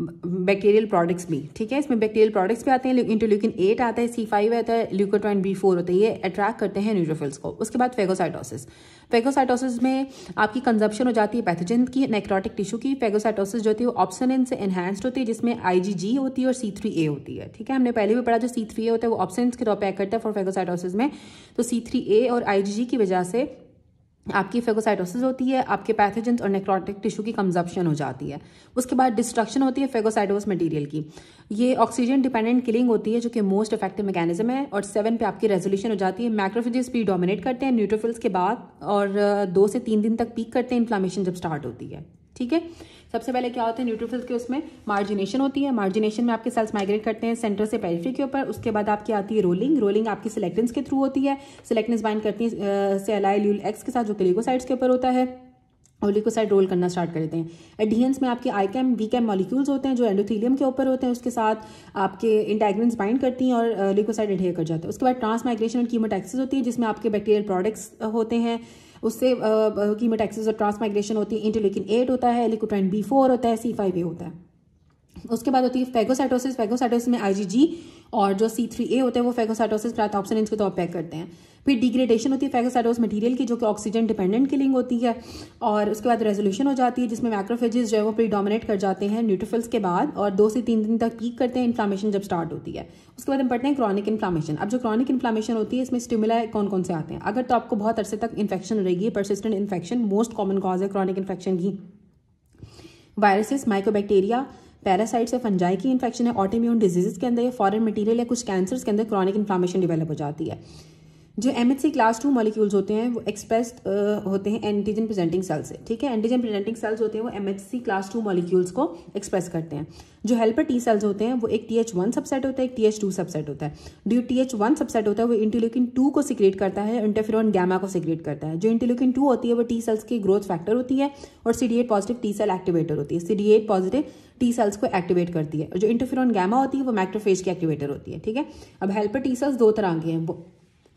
बैक्टीरियल प्रोडक्ट्स भी ठीक है इसमें बैक्टीरियल प्रोडक्ट्स भी आते हैं इंटोल्यूकिन एट आता है सी फाइव आता है ल्यूकोटाइन बी फोर होता है ये अट्रैक्ट करते हैं न्यूट्रोफिल्स को उसके बाद फेगोसाइटोसिस फेगोसाइटोसिस में आपकी कंजप्शन हो जाती है पैथोजन की नेक्रोटिक टिश्यू की फेगोसाइटोसिस जो होती है ऑप्शन से एनहेंस्ड होती है जिसमें आई जी जी होती है और सी थ्री ए होती है ठीक है हमने पहले भी पढ़ा जो सी थ्री ए होता है वो ऑप्शन के तौर पर करता है फॉर फेगोसाइटोसिस में तो सी थ्री ए और आई जी जी की वजह से आपकी फेगोसाइटोसिस होती है आपके पैथोजेंस और नेक्रोटिक टिश्यू की कंजप्शन हो जाती है उसके बाद डिस्ट्रक्शन होती है फेगोसाइटोस मटेरियल की ये ऑक्सीजन डिपेंडेंट किलिंग होती है जो कि मोस्ट इफेक्टिव मैकेनिज्म है और सेवन पे आपकी रेजोल्यूशन हो जाती है माइक्रोफिजिस पी डोमिनेट करते हैं न्यूट्रोफिल्स के बाद और दो से तीन दिन तक पीक करते हैं इन्फ्लामेशन जब स्टार्ट होती है ठीक है सबसे पहले क्या होता है न्यूट्रोफिल्स के उसमें मार्जिनेशन होती है मार्जिनेशन में आपके सेल्स माइग्रेट करते हैं सेंटर से पेरिफ्री के ऊपर उसके बाद आपकी आती है रोलिंग रोलिंग आपकी सिलेक्टेंस के थ्रू होती है सिलेक्टेंस बाइंड करती है सेलाइल एक्स के साथ जो क्लिकोसाइड्स के ऊपर होता है और लिकोसाइड रोल करना स्टार्ट कर देते हैं एडियंस में आपके ICAM VCAM molecules होते हैं जो एंडोथीलियम के ऊपर होते हैं उसके साथ आपके इंटेग्रेंस बाइंड करती हैं और लिकोसाइड एडियर कर जाते हैं उसके बाद ट्रांसमाइग्रेशन और कीमोटैक्सिस होती है जिसमें आपके बैक्टीरियल प्रोडक्ट्स होते हैं उससे कीमोटैक्सिस और ट्रांसमाइग्रेशन होती है इंटरलेकिन एट होता है लिकोट्राइन बी फोर होता है सी फाइव ए होता है उसके बाद होती है फेगोसाइटोसिस फेगोसाइटोसिस में आईजीजी और जो सी थ्री ए होते हैं वो फेगोसाइटोसिस प्राप्त ऑप्शन तौर तो पैक करते हैं फिर डिग्रेडेशन होती है फैगोसाइटोस मटेरियल की जो कि ऑक्सीजन डिपेंडेंट किलिंग होती है और उसके बाद रेजोल्यूशन हो जाती है जिसमें मैक्रोफेजेस जो है वो प्रीडोमिनेट कर जाते हैं न्यूट्रोफिल्स के बाद और दो से तीन दिन तक पीक करते हैं इन्फ्लामेशन जब स्टार्ट होती है उसके बाद हम पढ़ते हैं क्रॉनिक इन्फ्लामेशन अब जो क्रॉनिक इन्फ्लामेशन होती है इसमें स्टिमुला कौन कौन से आते हैं अगर तो आपको बहुत अरसे तक इन्फेक्शन रहेगी persistent infection most common cause है क्रॉनिक इन्फेक्शन की वायरसेस माइक्रोबैक्टीरिया पैरासाइट से फंजाई की इन्फेक्शन है ऑटोम्यून डिजीज के अंदर या फॉरन मटीरियल या कुछ कैंसर्स के अंदर क्रॉनिक इन्फ्लामेशन डेवलप हो जाती है जो M H C class two molecules होते हैं वो एक्सप्रेस होते हैं एंटीजन प्रेजेंटिंग सेल्स से ठीक है एंटीजन प्रेजेंटिंग सेल्स होते हैं वो M H C class two molecules को एक्सप्रेस करते हैं जो हेल्पर टी सेल्स होते हैं वो एक टी एच वन सबसेट होता है एक टी एच टू सबसेट होता है जो टी एच वन सबसेट होता है वो इंटीलोकिन टू को सिक्रिएट करता है इंटरफेरॉन गैमा को सिक्रिएट करता है जो इंटीलोकिन टू होती है वो टी सेल्स की ग्रोथ फैक्टर होती है और C D eight positive T cell activator होती है C D eight positive T cells को एक्टिवेट करती है और जो इंटरफेरॉन गैमा होती है वो मैक्ट्रोफेज की एक्टिवेटर होती है ठीक है अब हेल्पर टी सेल्स दो तरह के हैं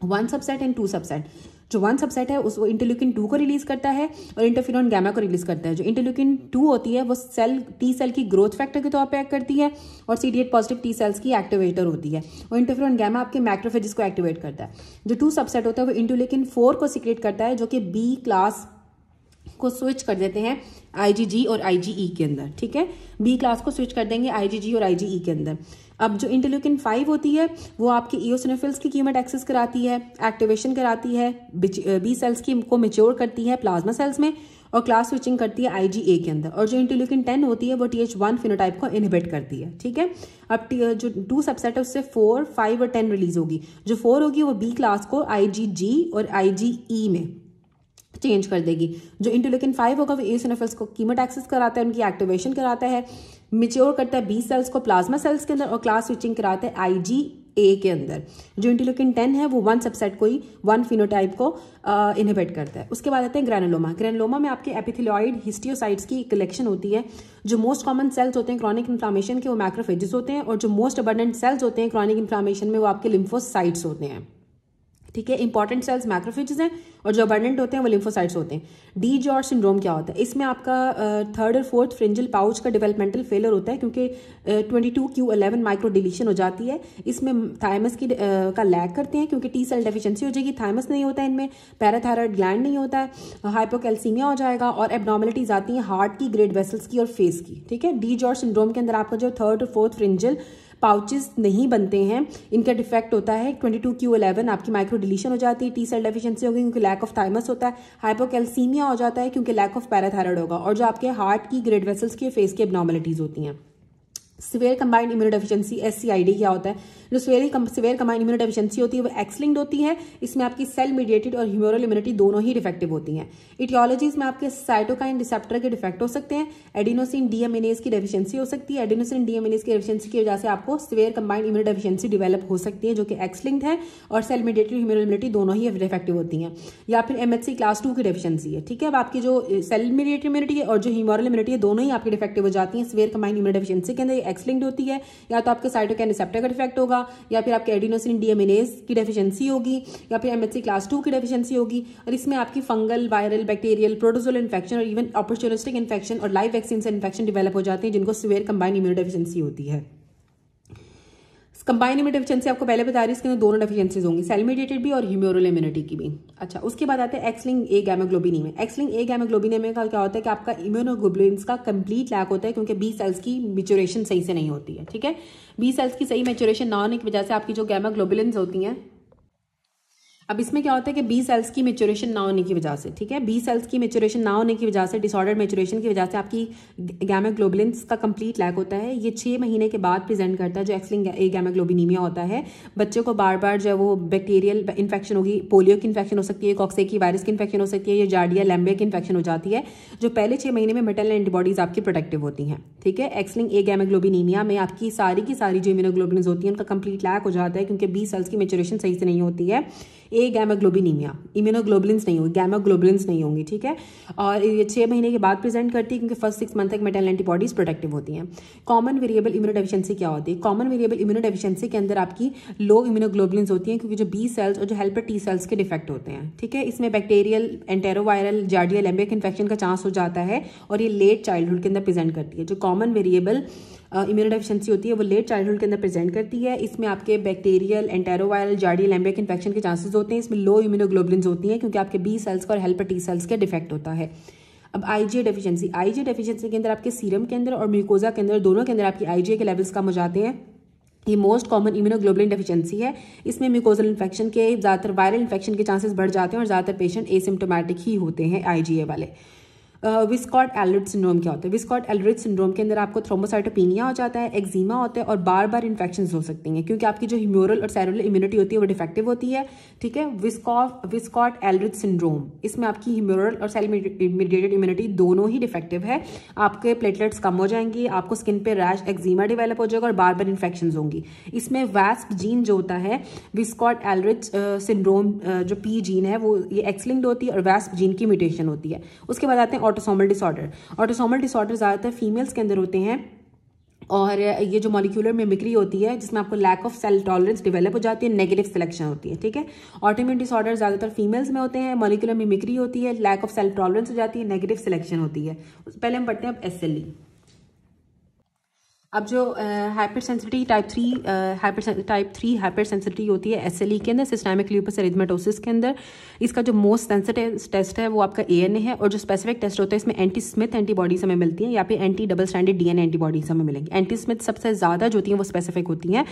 one subset and two subset जो वन सबसेट है उसको इंटरल्यूकिन टू को रिलीज करता है और इंटरफिरॉन गैमा को रिलीज करता है जो इंटरल्यूकिन टू होती है वो सेल टी सेल की ग्रोथ फैक्टर के तौर पर एक्ट करती है और C D eight positive T cells की एक्टिवेटर होती है और इंटरफिरॉन गैमा आपके मैक्रोफेजिस को एक्टिवेट करता है जो टू सबसेट होता है वो इंटरल्यूकिन फोर को सिक्रेट करता है जो कि बी क्लास को स्विच कर देते हैं आईजीजी और आईजीई e के अंदर ठीक है बी क्लास को स्विच कर देंगे आईजीजी और आईजीई e के अंदर अब जो इंटरल्यूकिन फाइव होती है वो आपके ईओसिनोफिल्स की कीमत एक्सेस कराती है एक्टिवेशन कराती है बी सेल्स की को मेच्योर करती है प्लाज्मा सेल्स में और क्लास स्विचिंग करती है आईजीए e के अंदर और जो इंटरल्यूकिन टेन होती है वो टी एच वन फिनोटाइप को इनहिबिट करती है ठीक है अब जो टू सबसेट है उससे फोर फाइव और टेन रिलीज होगी जो फोर होगी वो बी क्लास को आईजीजी और आईजीई में चेंज कर देगी जो इंटरलेकिन फाइव होगा वो ए एसएनएफएल्स को कीमोट एक्सेस कराता है उनकी एक्टिवेशन कराता है मिच्योर करता है बी सेल्स को प्लाज्मा सेल्स के अंदर और क्लास स्विचिंग कराता है आई जी ए के अंदर जो इंटरलेकिन टेन है वो वन सबसेट को ही वन फिनोटाइप को इनहिबिट करता है उसके बाद आते हैं ग्रेनोलोमा ग्रेनोलोमा में आपके एपिथिलॉइड हिस्टियोसाइट्स की कलेक्शन होती है जो मोस्ट कॉमन सेल्स होते हैं क्रॉनिक इन्फ्लामेशन के वो मैक्रोफेजेस होते हैं और जो मोस्ट अबंडेंट सेल्स होते हैं क्रॉनिक इन्फ्लामेशन में वो आपके लिम्फोसाइट्स होते हैं ठीक है इंपॉर्टेंट सेल्स मैक्रोफेजेस हैं और जो अबर्डेंट होते हैं वो लिम्फोसाइट्स होते हैं डी जॉर्ज सिंड्रोम क्या होता है इसमें आपका थर्ड और फोर्थ फ्रिंजल पाउच का डेवलपमेंटल फेलर होता है क्योंकि twenty two Q eleven microdeletion हो जाती है इसमें थायमस की uh, का लैक करते हैं क्योंकि टी सेल डेफिशिएंसी हो जाएगी थायमस नहीं होता है इनमें पैराथायरॉयड ग्लैंड नहीं होता है हाइपोकैल्सीमिया हो जाएगा और एबनॉर्मलिटीज आती हैं हार्ट की ग्रेड वेसल्स की और फेस की ठीक है डी जॉर्ज सिंड्रोम के अंदर आपका जो थर्ड और फोर्थ फ्रिंजल पाउचेस नहीं बनते हैं इनका डिफेक्ट होता है ट्वेंटी टू क्यू अलेवन आपकी माइक्रो डिलीशन हो जाती है टी सेल डेफिशिएंसी होगी क्योंकि लैक ऑफ थाइमस होता है हाइपोकैल्सीमिया हो जाता है क्योंकि लैक ऑफ पैराथायरॉयड होगा और जो आपके हार्ट की ग्रेड वेसल्स के फेस की एबनॉर्मलिटीज़ होती हैं सिवियर कंबाइंड इम्यूनो डेफिशिएंसी एस क्या होता है जो severe severe combined immunodeficiency होती है वो एक्सलिंक्ड होती है इसमें आपकी सेल मीडिएटेड और ह्यूमरल इम्यूनिटी दोनों ही डिफेक्टिव होती हैं इटियोलॉजीज में आपके साइटोकाइन रिसेप्टर के डिफेक्ट हो सकते हैं एडिनोसिन डीएमएनएस की डेफिशिएंसी हो सकती है एडिनोसिन डीएमएनएस की डेफिशिएंसी की वजह से आपको severe combined immunodeficiency develop हो सकती है जो कि एक्सलिंक्ड है और सेल मीडिएटेड ह्यूमरल इम्यूनिटी दोनों ही डिफेक्टिव होती हैं या फिर एमएचसी क्लास टू की डेफिशिएंसी है ठीक है अब आपकी जो सेल मीडिएटेड इम्यूनिटी है और जो ह्यूमरल इम्यूनिटी है दोनों ही आपकी डिफेक्टिव हो जाती है स्वेयर कंबाइंड इम्यूनो डेफिशिएंसी के अंदर एक्स होती है या तो आपके साइटोकैन रिसेप्टर का डिफेक्ट होगा या फिर आपके एडिनोसिन डीएमएनएस की डेफिशिएंसी होगी या फिर एमएससी क्लास टू की डेफिशिएंसी होगी और इसमें आपकी fungal viral bacterial protozoal infection और इवन अपॉर्चुनिस्टिक इन्फेक्शन और लाइव वैक्सीन से इन्फेक्शन डिवेलप हो जाते हैं जिनको सिवियर कंबाइंड इम्यूनो डेफिशिएंसी होती है कंबाइन इम्यूनिफिशियंसी आपको पहले बता रही है इसके दोनों डेफिशिएंसीज होंगी सेलमीडिएटेड भी और ह्यूमोरल इम्यूनिटी की भी अच्छा उसके बाद आते हैं एक्सलिंग ए गैमोग्लोबिनी में एक्सलिंग ए गैमोग्लोबिनी में का क्या होता है कि आपका इम्यूनोग्लोबिन का कंप्लीट लैक होता है क्योंकि बी सेल्स की मेच्योरेशन सही से नहीं होती है ठीक है बी सेल्स की सही मेच्योरेशन ना होने की वजह से आपकी जो गैमोग्लोबिल्स होती हैं अब इसमें क्या होता है कि बी सेल्स की मेचोरेशन ना होने की वजह से ठीक है बी सेल्स की मेचोरेशन ना होने की वजह से डिसऑर्डर मेचोरेशन की वजह से आपकी गैमा का कंप्लीट लैक होता है ये छः महीने के बाद प्रेजेंट करता है जो एक्सलिंग ए गैमा होता है बच्चे को बार बार जो है वो बैक्टीरियल इन्फेक्शन होगी पोलियो की इन्फेक्शन हो सकती है कॉक्सेकी वायरस की इन्फेक्शन हो सकती है या जार्डिया लैम्बे की इन्फेक्शन हो जाती है जो पहले छः महीने में मेटल एंटीबॉडीज़ आपकी प्रोटेक्टिव होती हैं ठीक है एक्सलिंग ए गैमा में आपकी सारी की सारी जो इम्यूनोग्लोबिन होती है उनका कंप्लीट लैक हो जाता है क्योंकि बी सेल्स की मेचोरेशन सही से नहीं होती है ए गैमाग्लोबिनीमिया इम्यूनोग्लोबलिन्स नहीं होगी गैमाग्लोबलिन्स नहीं होंगी ठीक है और ये छः महीने के बाद प्रेजेंट करती है क्योंकि फर्स्ट सिक्स मंथ तक मेटल एंटीबॉडीज प्रोटेक्टिव होती हैं कॉमन वेरिएबल इम्यूनोडेफिशिएंसी क्या होती है कॉमन वेरिएबल इम्यूनोडेफिशिएंसी के अंदर आपकी लो इम्यूनोग्लोबलिन्स होती हैं क्योंकि जो बी सेल्स और जो हेल्पर टी सेल्स के डिफेक्ट होते हैं ठीक है इसमें bacterial enteroviral giardial amoebic infection का चांस हो जाता है और ये लेट चाइल्डहुड के अंदर प्रेजेंट करती है जो कॉमन वेरिएबल इम्यूनो डेफिशिएंसी होती है वो लेट चाइल्डहुड के अंदर प्रेजेंट करती है इसमें आपके बैक्टीरियल एंटेरोवायरल जाडी लैम्बिक इन्फेक्शन के चांसेस होते हैं इसमें लो इम्यूनोग्लोबलिन होती हैं क्योंकि आपके बी सेल्स और हेल्पर टी सेल्स के डिफेक्ट होता है अब आईजीए डेफिशिएंसी आईजीए डेफिशिएंसी के अंदर आपके सीरम के अंदर और म्यूकोजा के अंदर दोनों के अंदर आपकी आईजीए के लेवल्स कम हो जाते हैं ये मोस्ट कॉमन इम्यूनोग्लोबुलिन डेफिशिएंसी है इसमें म्यूकोजल इन्फेक्शन के ज़्यादातर वायरल इन्फेक्शन के चांसेस बढ़ जाते हैं और ज़्यादातर पेशेंट एसिम्टोमेटिक ही होते हैं आईजीए वाले विस्कॉट एलरिट सिंड्रोम क्या होता है विस्कॉट एलरिड सिंड्रोम के अंदर आपको थ्रोमोसाइटोपिनिया हो जाता है एक्जीमा होता है और बार बार इन्फेक्शन हो सकती हैं क्योंकि आपकी जो ह्यूमोरल और सैरोल इम्यूनिटी होती है वो डिफेक्टिव होती है ठीक है विस्कॉफ विस्कॉट एलरिड सिंड्रोम इसमें आपकी ह्यूमोरल और सेल मीडिएटेड इम्यूनिटी दोनों ही डिफेक्टिव है आपके प्लेटलेट्स कम हो जाएंगी आपको स्किन पर रैश एक्जीमा डिवेलप हो जाएगा और बार बार इन्फेक्शन होंगी इसमें वैस्प जीन जो होता है विस्कॉट एलरिट सिंड्रोम जो पी जीन है वो ये एक्सलिंग होती है और वैस्प जीन की म्यूटेशन होती है उसके बाद आते हैं ऑटोसोमल डिसऑर्डर ऑटोसोमल डिसऑर्डर ज़्यादातर फीमेल्स के अंदर होते हैं और ये जो मॉलिक्यूलर मिमिक्री होती है जिसमें आपको lack of cell tolerance develop हो जाती है नेगेटिव सिलेक्शन होती है ठीक है ऑटोम्यून डिसऑर्डर ज़्यादातर फीमेल्स में होते हैं मॉलिक्यूलर मिमिक्री होती है लैक ऑफ सेल टॉलरेंस हो जाती है नेगेटिव सिलेक्शन होती है पहले हम पढ़ते हैं अब एस अब जो hypersensitive type three hyper type three hypersensitive होती है एस e के अंदर सिस्टमिक ल्यूपस एरिथमेटोसिस के अंदर इसका जो मोस्ट सेंसिटिव टेस्ट है वो आपका ए है और जो स्पेसिफिक टेस्ट होता है इसमें एंटी स्मिथ एंटीबॉडीज हमें मिलती हैं या फिर anti double stranded D antibodies हमें मिलेंगी एंटी स्मिथ सबसे ज़्यादा जो होती हैं वो स्पेसिफिक होती हैं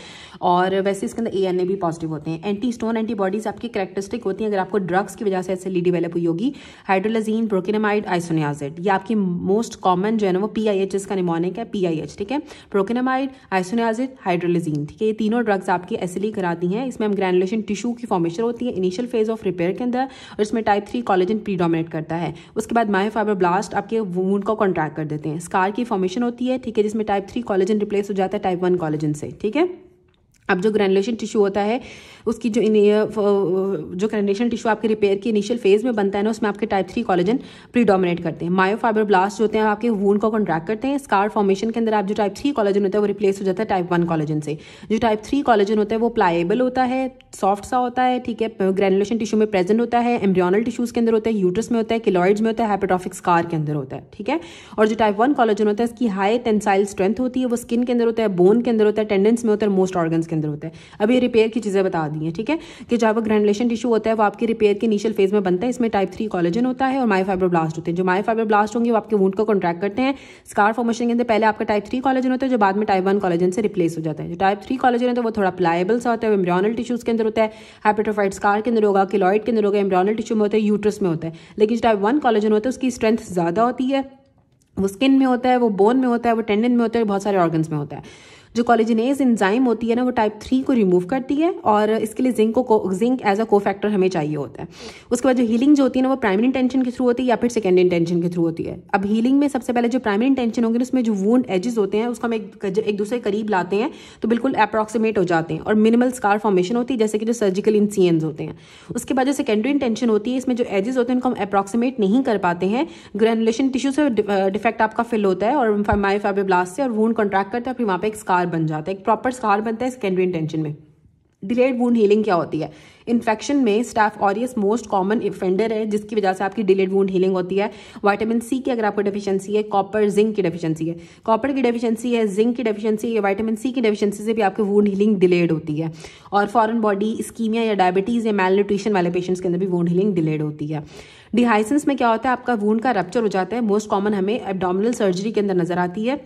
और वैसे इसके अंदर ए भी पॉजिटिव होते हैं एंटी स्टोन एंटीबॉडीज़ आपकी करेक्टरिस्टिक होती हैं अगर आपको ड्रग्स की वजह से एस डेवलप e हुई होगी हाइड्रोलाजीन ब्रोकिनमाइड आइसोनियाजिड या आपकी मोस्ट कॉमन जो है ना वो पी का निमोनिक है पी ठीक है प्रोकेनामाइड आइसोनाजिड हाइड्रोलिजीन ठीक है ये तीनों ड्रग्स आपकी एसिलिक कराती हैं इसमें हम ग्रैनुलेशन टिश्यू की फॉर्मेशन होती है इनिशियल फेज ऑफ रिपेयर के अंदर और इसमें टाइप थ्री कॉलेजन प्रीडोमिनेट करता है उसके बाद माओफाइबर ब्लास्ट आपके वूड को कॉन्ट्रैक्ट कर देते हैं स्कार की फॉर्मेशन होती है ठीक है जिसमें टाइप थ्री कॉलेजन रिप्लेस हो जाता है टाइप वन कॉलेजन से ठीक है अब जो ग्रैनुलेशन टिश्यू होता है उसकी जो इन जो ग्रैनुलेशन टिश्यू आपके रिपेयर की इनिशियल फेज में बनता है ना उसमें आपके टाइप थ्री कॉलेजन प्रीडोमिनेट करते हैं मायोफाइबर ब्लास्ट होते हैं आपके वून को कॉन्ट्रैक्ट करते हैं स्कार फॉर्मेशन के अंदर आप जो टाइप थ्री कॉलेजन होता है वो रिप्लेस हो जाता है टाइप वन कॉलेजन से जो टाइप थ्री कॉलेजन होता है वो प्लाएबल होता है सॉफ्ट सा होता है ठीक है ग्रैनुलेशन टिश्यू में प्रेजेंट होता है एम्ब्रियनल टिश्यूज के अंदर होता है यूट्रस में होता है किलॉइड्स में होता है हैपेटोफिक स्कार के अंदर होता है ठीक है और जो टाइप वन कॉलेजन होता है इसकी हाई टेंसाइल स्ट्रेंथ होती है वो स्किन के अंदर होता है बोन के अंदर होता है टेंडेंस में होता है मोस्ट ऑर्गन के के अंदर होता है अभी रिपेयर की चीज़ें बता दी हैं ठीक है कि जब ग्रैंडलेशन टिशू होता है वो आपके रिपेयर के इनिशियल फेज में बनता है इसमें टाइप थ्री कॉलेजन होता है और माई ब्लास्ट होते हैं जो माई ब्लास्ट होंगे वो आपके वूड को कॉन्ट्रैक्ट करते हैं स्कार फॉर्मेशन के अंदर पहले आपका टाइप थ्री कॉलेजन होता है जो बाद में टाइप वन कॉलेजन से रिप्लेस हो जाता है जो टाइप थ्री कॉलेजन होता है वो थोड़ा प्लायबल सा होता है एम्ब्रॉनल टिश्यूज के अंदर होता है हाइपेटोफाइट स्कार के अंदर होगा किलॉइड के अंदर होगा एम्ब्रॉनल टिश्यू में होता है यूट्रस में होता है लेकिन जो टाइप वन कॉलेजन होता है उसकी स्ट्रेंथ ज़्यादा होती है वो स्किन में होता है वो बोन में होता है वो टेंडन में होता है बहुत सारे ऑर्गन्स में होता है जो कॉलेजिनेज इंजाइम होती है ना वो टाइप थ्री को रिमूव करती है और इसके लिए जिंक को जिंक एज अ को फैक्टर हमें चाहिए होता है उसके बाद जो हीलिंग जो होती है ना वो प्राइमरी इंटेंशन के थ्रू होती है या फिर सेकेंडरी इंटेंशन के थ्रू होती है अब हीलिंग में सबसे पहले जो प्राइमरी इंटेंशन होगी उसमें जो वूड एजेस होते हैं उसको हम एक, एक दूसरे करीब लाते हैं तो बिल्कुल अप्रॉक्सीमेट हो जाते हैं और मिनिमल स्कार फॉर्मेशन होती है जैसे कि जो सर्जिकल इंसियंस होते हैं उसके बाद जो सेकेंडरी इंटेंशन होती है इसमें जो एजेस होते हैं उनको हम अप्रॉक्सीमेट नहीं कर पाते हैं ग्रेनुलेशन टिश्यू से डिफेक्ट आपका फिल होता है और माई ब्लास्ट से और वूड कॉन्ट्रैक्ट करते हैं फिर वहाँ पर एक स्कार स्कार बन जाता है एक प्रॉपर स्कार बनता है सेकेंडरी इंटेंशन में डिलेड वूंड हीलिंग क्या होती है इन्फेक्शन में Staph aureus most common offender है जिसकी वजह से आपकी डिलेड वूंड हीलिंग होती है वाइटामिन सी की अगर आपको डेफिशिएंसी है कॉपर जिंक की डेफिशिएंसी है कॉपर की डेफिशिएंसी है जिंक की डेफिशिएंसी है वाइटामिन सी की डेफिशिएंसी से भी आपकी वूंड हीलिंग डिलेड होती है और फॉरन बॉडी स्कीमिया या डायबिटीज़ या मेल न्यूट्रिशन वाले पेशेंट्स के अंदर भी वूंड हीलिंग डिलेड होती है डिहाइसेंस में क्या होता है आपका वूंड का रप्चर हो जाता है मोस्ट कॉमन हमें एबडामिनल सर्जरी के अंदर नजर आती है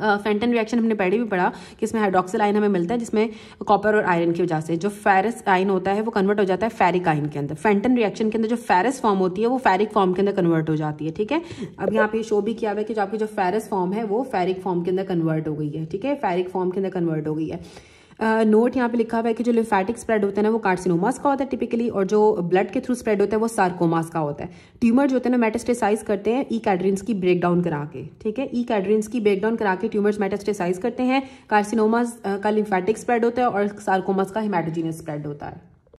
फेंटन रिएक्शन हमने पहले भी पढ़ा कि इसमें हाइड्रोक्सिल आयन हमें मिलता है जिसमें कॉपर और आयरन की वजह से जो फेरस आयन होता है वो कन्वर्ट हो जाता है फेरिक आयन के अंदर फेंटन रिएक्शन के अंदर जो फेरस फॉर्म होती है वो फेरिक फॉर्म के अंदर कन्वर्ट हो जाती है ठीक है अब यहाँ पे शो भी किया हुआ है कि जो आपकी जो फेरस फॉर्म है वो फेरिक फॉर्म के अंदर कन्वर्ट हो गई है ठीक है फेरिक फॉर्म के अंदर कन्वर्ट हो गई है नोट यहाँ पे लिखा हुआ है कि जो लिम्फेटिक स्प्रेड होता है ना वो कार्सिनोमास का होता है टिपिकली और जो ब्लड के थ्रू स्प्रेड होता है वो सार्कोमास का होता है ट्यूमर जो होते हैं ना मेटास्टेसाइज करते हैं ई कैडरिन्स की ब्रेकडाउन करा के ठीक है ई कैडरिन्स की ब्रेकडाउन करा के ट्यूमर्स मेटास्टेसाइज करते हैं कार्सिनोमास का लिम्फेटिक स्प्रेड होता है और सार्कोमास का हिमाटोजीनियस स्प्रेड होता है